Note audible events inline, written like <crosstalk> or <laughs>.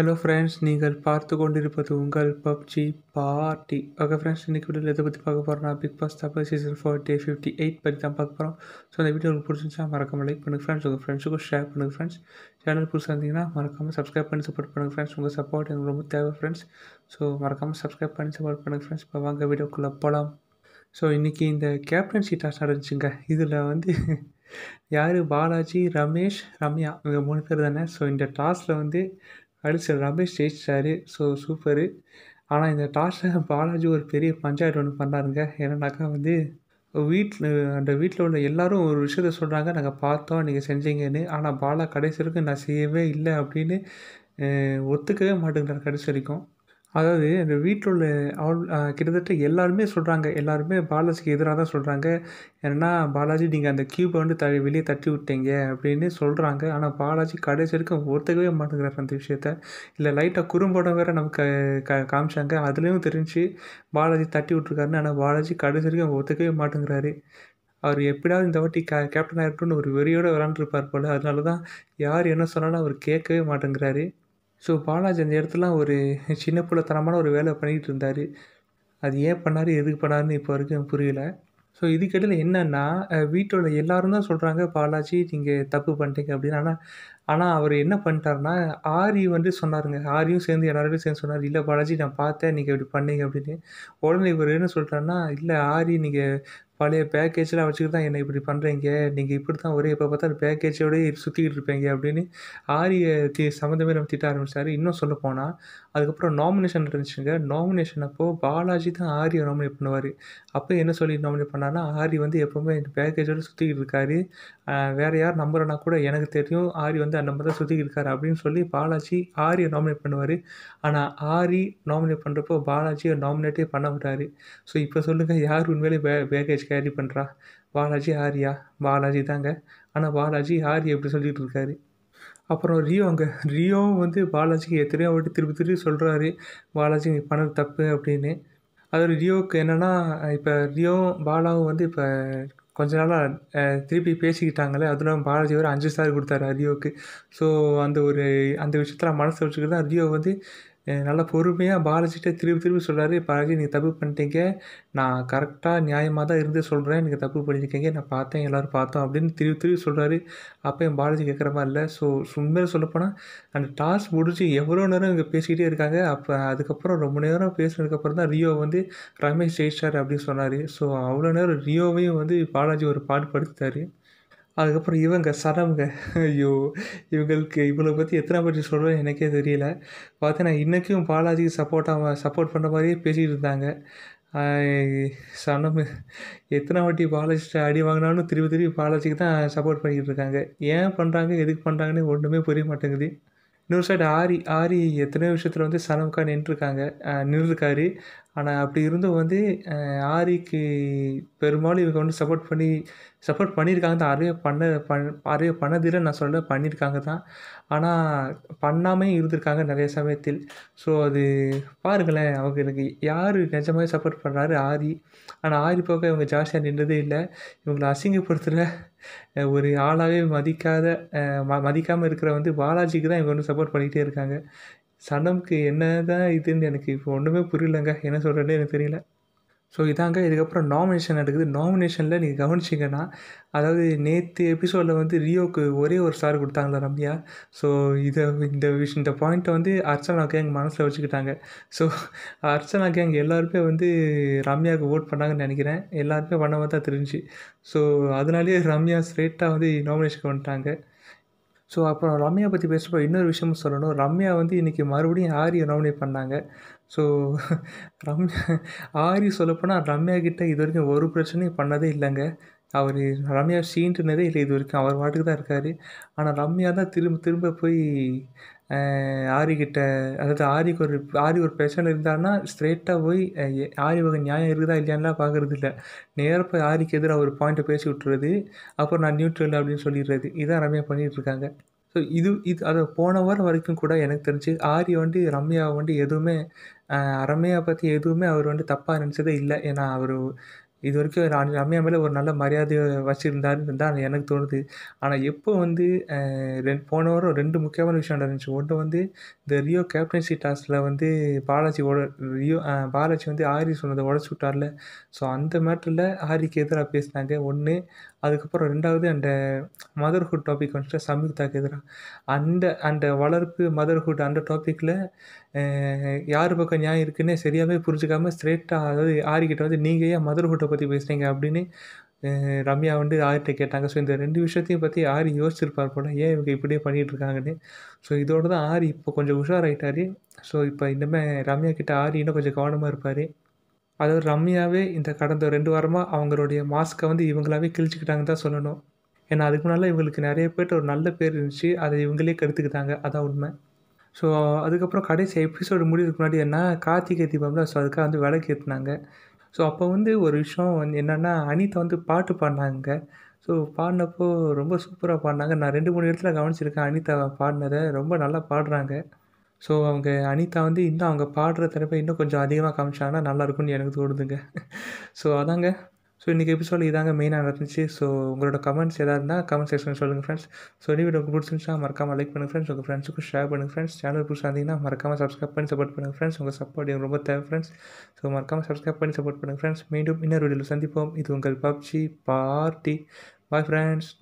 hello friends நீங்கள் பார்த்து கொண்டிருப்பது உங்கள் பப்ஜி பார்ட்டி ஓகே ஃப்ரெண்ட்ஸ் இன்றைக்கி வீடியோவில் எதை பற்றி பார்க்க போகிறோன்னா Bigg Boss Tamil season four day fifty eight பற்றி தான் பார்க்க போகிறோம் ஸோ அந்த வீடியோ உங்களுக்கு பிடிச்சிருந்துச்சா மறக்காமல் லைக் பண்ணுங்கள் ஃப்ரெண்ட்ஸ் உங்கள் ஃப்ரெண்ட்ஸுக்கும் ஷேர் பண்ணுங்கள் ஃப்ரெண்ட்ஸ் சேனல் புதுசாக இருந்தீங்கன்னா மறக்காமல் சப்ஸ்கிரைப் பண்ணி சப்போர்ட் பண்ணுங்கள் ஃப்ரெண்ட்ஸ் உங்கள் சப்போர்ட் எனக்கு ரொம்ப தேவை ஃப்ரெண்ட்ஸ் ஸோ மறக்காமல் சப்ஸ்கிரைப் பண்ணி சப்போர்ட் பண்ணுங்கள் ஃப்ரெண்ட்ஸ் இப்போ வாங்க வீடியோக்குள்ளே போகலாம் ஸோ இன்றைக்கி இந்த கேப்டன்சி டாஸ் நடந்துச்சுங்க இதில் வந்து யார் பாலாஜி ரமேஷ் ரம்யா இவங்க மூணு பேர் தானே ஸோ இந்த டாஸில் வந்து அடுத்து ரமேஷ் ஜெயிச்சிட்டாரு ஸோ சூப்பரு ஆனால் இந்த டாஸில் பாலாஜி ஒரு பெரிய பஞ்சாயத்து ஒன்று பண்ணாருங்க என்னன்னாக்கா வந்து வீட்டில் அந்த வீட்டில் உள்ள எல்லாரும் ஒரு விஷயத்த சொல்கிறாங்க நாங்கள் பார்த்தோம் நீங்கள் செஞ்சீங்கன்னு ஆனால் பாலா கடைசி வரைக்கும் நான் செய்யவே இல்லை அப்படின்னு ஒத்துக்கவே மாட்டேங்கிறார் கடைசி வரைக்கும் அதாவது இந்த வீட்டில் உள்ள ஆள் கிட்டத்தட்ட எல்லாருமே சொல்கிறாங்க எல்லாருமே பாலாஜிக்கு எதிராக தான் சொல்கிறாங்க ஏன்னா பாலாஜி நீங்கள் அந்த க்யூபை வந்து த வெளியே தட்டி விட்டீங்க அப்படின்னு சொல்கிறாங்க ஆனால் பாலாஜி கடைசி வரைக்கும் ஒத்துக்கவே மாட்டேங்கிறார் அந்த விஷயத்த இல்லை லைட்டாக குறும்படம் வேறு நமக்கு க காமிச்சாங்க அதுலேயும் தெரிஞ்சு பாலாஜி தட்டி விட்ருக்காருன்னு ஆனால் பாலாஜி கடைசி வரைக்கும் ஒத்துக்கவே மாட்டேங்கிறாரு அவர் எப்படியாவது இந்த வாட்டி கே கேப்டன் ஆகிட்டுன்னு ஒரு வெறியோடு விளாண்டுருப்பார் போல் அதனால தான் யார் என்ன சொன்னாலும் அவர் கேட்கவே மாட்டேங்கிறாரு ஸோ பாலாஜி அந்த இடத்துலலாம் ஒரு சின்ன பிள்ளைத்தனமான ஒரு வேலை பண்ணிகிட்டு இருந்தார் அது ஏன் பண்ணார் எதுக்கு பண்ணாருன்னு இப்போ வரைக்கும் புரியல ஸோ இதுக்கிடையில் என்னென்னா வீட்டோட எல்லாரும் தான் சொல்கிறாங்க பாலாஜி நீங்கள் தப்பு பண்ணிட்டீங்க அப்படின்னு ஆனால் ஆனால் அவர் என்ன பண்ணிட்டாருன்னா ஆரி வந்து சொன்னாருங்க ஆரியும் சேர்ந்து எல்லாரோடையும் சேர்ந்து சொன்னார் இல்லை பாலாஜி நான் பார்த்தேன் நீங்கள் இப்படி பண்ணீங்க அப்படின்னு உடனே இவர் என்ன சொல்கிறாருன்னா இல்லை ஆரி நீங்கள் பழைய பேக்கேஜ்லாம் வச்சுக்கிட்டு தான் என்னை இப்படி பண்ணுறீங்க நீங்கள் இப்படி தான் ஒரே இப்போ அந்த பேக்கேஜோடய சுற்றிக்கிட்டு இருப்பீங்க அப்படின்னு ஆரிய தி சம்மந்தமே நம்ம திட்ட ஆரம்பிச்சார் இன்னும் சொல்ல போனால் அதுக்கப்புறம் நாமினேஷன் இருந்துச்சுங்க நாமினேஷன் அப்போது பாலாஜி தான் ஆரியை நாமினேட் பண்ணுவார் அப்போ என்ன சொல்லி நாமினேட் பண்ணார்னா ஆரி வந்து எப்போவுமே இந்த பேக்கேஜோடு சுற்றிக்கிட்டு இருக்காரு வேறு யார் நம்புறனா கூட எனக்கு தெரியும் ஆரி வந்து அந்த நம்பர் தான் சுற்றிக்கிட்டு இருக்காரு அப்படின்னு சொல்லி பாலாஜி ஆரியை நாமினேட் பண்ணுவார் ஆனால் ஆரி நாமினேட் பண்ணுறப்போ பாலாஜியை நாமினேட்டே பண்ண விட்டார் ஸோ இப்போ சொல்லுங்கள் யார் உண்மையிலே பே பேக்கேஜ் கேரி பண்ணுறா பாலாஜி ஹாரியா பாலாஜி தாங்க ஆனால் பாலாஜி ஹாரி எப்படி சொல்லிகிட்டு இருக்காரு அப்புறம் ரியோ அங்கே ரியோவும் வந்து பாலாஜிக்கு எத்தனையோ வாட்டி திருப்பி திருப்பி சொல்கிறாரு பாலாஜி நீ பண்ணது தப்பு அப்படின்னு அதோட ரியோவுக்கு என்னென்னா இப்போ ரியோவும் பாலாவும் வந்து இப்போ கொஞ்ச நாளாக திருப்பி பேசிக்கிட்டாங்களே அதில் பாலாஜி ஒரு அஞ்சு ஸ்டார் கொடுத்தாரு ரியோவுக்கு ஸோ அந்த ஒரு அந்த விஷயத்தில் மனசு வச்சுக்கிட்டு தான் ரியோ வந்து நல்லா பொறுமையாக பாலாஜிகிட்ட திருப்பி திருப்பி சொல்கிறாரு பாலாஜி நீங்கள் தப்பு பண்ணிட்டீங்க நான் கரெக்டாக நியாயமாக தான் இருந்து சொல்கிறேன் நீங்கள் தப்பு பண்ணியிருக்கீங்க நான் பார்த்தேன் எல்லோரும் பார்த்தோம் அப்படின்னு திருப்பி திருப்பி சொல்கிறாரு அப்போ என் பாலாஜி கேட்குற மாதிரி இல்லை ஸோ உண்மையில சொல்லப்போனால் அந்த டாஸ்க் முடிஞ்சு எவ்வளோ நேரம் இங்கே பேசிக்கிட்டே இருக்காங்க அப்போ அதுக்கப்புறம் ரொம்ப நேரம் பேசினதுக்கப்புறம் தான் ரியோ வந்து ரமேஷ் ஜெயிச்சார் அப்படின்னு சொன்னார் ஸோ அவ்வளோ நேரம் ரியோவையும் வந்து பாலாஜி ஒரு பாடுபடுத்தார் அதுக்கப்புறம் இவங்க சடவங்க ஐயோ இவங்களுக்கு இவங்களை பற்றி எத்தனை பற்றி சொல்கிறேன்னு எனக்கே தெரியல பார்த்தீங்கன்னா இன்றைக்கும் பாலாஜிக்கு சப்போர்ட்டாக சப்போர்ட் பண்ணுற மாதிரியே பேசிகிட்டு இருந்தாங்க சனம் எத்தனை வாட்டி பாலாஜி அடி வாங்கினாலும் திருப்பி திருப்பி பாலாஜிக்கு தான் சப்போர்ட் பண்ணிக்கிட்டு இருக்காங்க ஏன் பண்ணுறாங்க எதுக்கு பண்ணுறாங்கன்னு ஒன்றுமே புரிய மாட்டேங்குது இன்னொரு சைடு ஆரி ஆரி எத்தனையோ விஷயத்தில் வந்து சலம்கா நின்றுருக்காங்க நின்றுருக்காரு ஆனால் அப்படி இருந்தும் வந்து ஆரிக்கு பெரும்பாலும் இவங்க வந்து சப்போர்ட் பண்ணி சப்போர்ட் பண்ணியிருக்காங்க தான் அறைய பண்ண பண் அறைய பண்ணதில் நான் சொல்ல பண்ணியிருக்காங்க தான் ஆனால் பண்ணாமே இருந்திருக்காங்க நிறைய சமயத்தில் ஸோ அது பாருங்களேன் அவங்களுக்கு யார் நிஜமாக சப்போர்ட் பண்ணுறாரு ஆரி ஆனால் ஆறி போக இவங்க ஜாஸ்தியாக நின்றதே இல்லை இவங்களை அசிங்கப்படுத்துகிற ஒரு ஆளாகவே மதிக்காத ம மதிக்காமல் இருக்கிற வந்து பாலாஜிக்கு தான் இவங்க வந்து சப்போர்ட் பண்ணிகிட்டே இருக்காங்க சனம்க்கு என்ன தான் இதுன்னு எனக்கு இப்போ ஒன்றுமே புரியலங்க என்ன சொல்கிறேன்னு எனக்கு தெரியல ஸோ இதாங்க இதுக்கப்புறம் நாமினேஷன் நடக்குது நாமினேஷனில் நீங்கள் கவனிச்சிங்கன்னா அதாவது நேற்று எபிசோடில் வந்து ரியோவுக்கு ஒரே ஒரு ஸ்டார் கொடுத்தாங்களா ரம்யா ஸோ இதை இந்த விஷயம் இந்த பாயிண்ட்டை வந்து அர்ச்சனா கேங் மனசில் வச்சுக்கிட்டாங்க ஸோ அர்ச்சனா கேங் எல்லாருமே வந்து ரம்யாவுக்கு ஓட் பண்ணாங்கன்னு நினைக்கிறேன் எல்லாருமே பண்ண மாதிரி தான் தெரிஞ்சு ஸோ அதனாலேயே ரம்யா ஸ்ட்ரெயிட்டாக வந்து நாமினேஷன் பண்ணிட்டாங்க ஸோ அப்புறம் ரம்யா பற்றி பேசுகிறப்ப இன்னொரு விஷயமும் சொல்லணும் ரம்யா வந்து இன்றைக்கி மறுபடியும் ஆரியை நாமினேட் பண்ணாங்க ஸோ <laughs> ரம்யா ஆரி சொல்லப்போனால் ரம்யா கிட்டே இது வரைக்கும் ஒரு பிரச்சனையும் பண்ணதே இல்லைங்க அவர் ரம்யா ஷீன்றனதே இல்லை இது வரைக்கும் அவர் பாட்டுக்கு தான் இருக்கார் ஆனால் ரம்யா தான் திரும்ப திரும்ப போய் ஆரிக்கிட்ட அதாவது ஆரிக்கு ஒரு ஆரி ஒரு பிரச்சனை இருந்தான்னா ஸ்ட்ரெயிட்டாக போய் ஆரி வகை நியாயம் இருக்குதா இல்லையான்லாம் பார்க்குறது இல்லை நேராக போய் ஆரிக்கு எதிராக ஒரு பாயிண்ட்டை பேசி விட்டுறது அப்புறம் நான் நியூட்ரல் அப்படின்னு சொல்லிடுறது இதான் ரம்யா பண்ணிகிட்டு இருக்காங்க ஸோ இது இது அதை போன வாரம் வரைக்கும் கூட எனக்கு தெரிஞ்சு ஆரி வந்து ரம்யாவை வந்து எதுவுமே ரம்யா பற்றி எதுவுமே அவர் வந்து தப்பாக நினச்சதே இல்லை ஏன்னா அவர் இது வரைக்கும் ராணி ரம்யா மேலே ஒரு நல்ல மரியாதையை வச்சுருந்தாருன்னு தான் எனக்கு தோணுது ஆனால் எப்போ வந்து ரெண்டு போன வாரம் ரெண்டு முக்கியமான விஷயம் நடந்துச்சு ஒன்று வந்து இந்த ரியோ கேப்டன்சி டாஸ்கில் வந்து பாலாஜி ஓட ரியோ பாலாஜி வந்து ஆரி சொன்னதை உடச்சு விட்டார்ல ஸோ அந்த மேட்டரில் ஆரிக்கு எதிராக பேசினாங்க ஒன்று அதுக்கப்புறம் ரெண்டாவது அந்த மதர்ஹுட் டாபிக் வந்துட்டு சம்யுக்தாக்கு எதிராக அந்த அந்த வளர்ப்பு மதர்ஹுட் அந்த டாப்பிக்கில் யார் பக்கம் நியாயம் இருக்குன்னே சரியாகவே புரிஞ்சுக்காமல் ஸ்ட்ரெயிட்டாக அதாவது ஆறிக்கிட்ட வந்து நீங்கள் ஏன் மதர்ஹுட்டை பற்றி பேசுகிறீங்க அப்படின்னு ரம்யா வந்து ஆர்கிட்ட கேட்டாங்க ஸோ இந்த ரெண்டு விஷயத்தையும் பற்றி ஆரி யோசிச்சிருப்பார் போல ஏன் இவங்க இப்படியே பண்ணிகிட்டு இருக்காங்கன்னு ஸோ இதோடு தான் ஆரி இப்போ கொஞ்சம் உஷாராயிட்டார் ஸோ இப்போ இனிமேல் ரம்யா கிட்டே ஆரி இன்னும் கொஞ்சம் கவனமாக இருப்பார் அதாவது ரம்யாவே இந்த கடந்த ரெண்டு வாரமாக அவங்களுடைய மாஸ்க்கை வந்து இவங்களாவே கிழிச்சிக்கிட்டாங்கன்னு தான் சொல்லணும் ஏன்னா அதுக்கு முன்னால் இவங்களுக்கு நிறைய பேர்ட்டு ஒரு நல்ல பேர் இருந்துச்சு அதை இவங்களே கெடுத்துக்கிட்டாங்க அதான் உண்மை ஸோ அதுக்கப்புறம் கடைசி எபிசோடு முடிவுக்கு முன்னாடி என்ன கார்த்திகை தீபம்ல ஸோ அதுக்காக வந்து விளக்கு ஏற்றினாங்க ஸோ அப்போ வந்து ஒரு விஷயம் வந்து என்னென்னா அனிதா வந்து பாட்டு பாடினாங்க ஸோ பாடினப்போ ரொம்ப சூப்பராக பாடினாங்க நான் ரெண்டு மூணு இடத்துல கவனிச்சிருக்கேன் அனிதா பாடினதை ரொம்ப நல்லா பாடுறாங்க ஸோ அவங்க அனிதா வந்து இன்னும் அவங்க பாடுற திறப்பை இன்னும் கொஞ்சம் அதிகமாக காமிச்சாங்கன்னா நல்லாயிருக்கும்னு எனக்கு தோணுதுங்க ஸோ <laughs> அதாங்க ஸோ இன்றைக்கி எபிசோட் இதாங்க மெயினாக நடந்துச்சு ஸோ உங்களோட கமெண்ட்ஸ் எதாவது இருந்தால் கமெண்ட் செக்ஷன் சொல்லுங்கள் ஃப்ரெண்ட்ஸ் ஸோ வீடியோ உங்களுக்கு பிடிச்சிருந்துச்சா மறக்காமல் லைக் பண்ணுங்கள் ஃப்ரெண்ட்ஸ் உங்கள் ஃப்ரெண்ட்ஸுக்கு ஷேர் பண்ணுங்கள் ஃப்ரெண்ட்ஸ் சேனல் புதுசாக இருந்தீங்கன்னா மறக்காமல் சப்ஸ்கிரைப் பண்ணி சப்போர்ட் பண்ணுங்கள் ஃப்ரெண்ட்ஸ் உங்கள் சப்போர்ட் எனக்கு ரொம்ப தேவை ஃப்ரெண்ட்ஸ் ஸோ மறக்காமல் சப்ஸ்கிரைப் பண்ணி சப்போர்ட் பண்ணுங்கள் ஃப்ரெண்ட்ஸ் மீண்டும் இன்னொரு வீடியோவில் சந்திப்போம் இது உங்கள் பப்ஜி பார்ட்டி பாய் ஃப்ரெண்ட்ஸ்